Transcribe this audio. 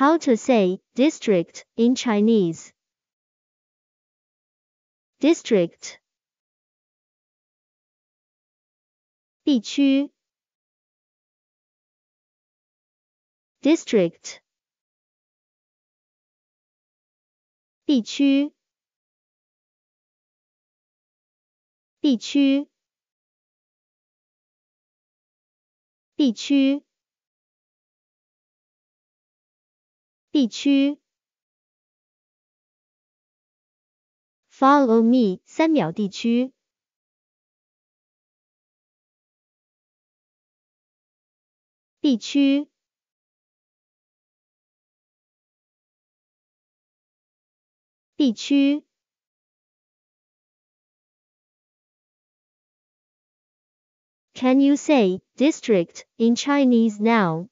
How to say district in Chinese. District 地区 District 地区地区地区地区。Follow me 三秒地区。地区。地区。Can you say district in Chinese now?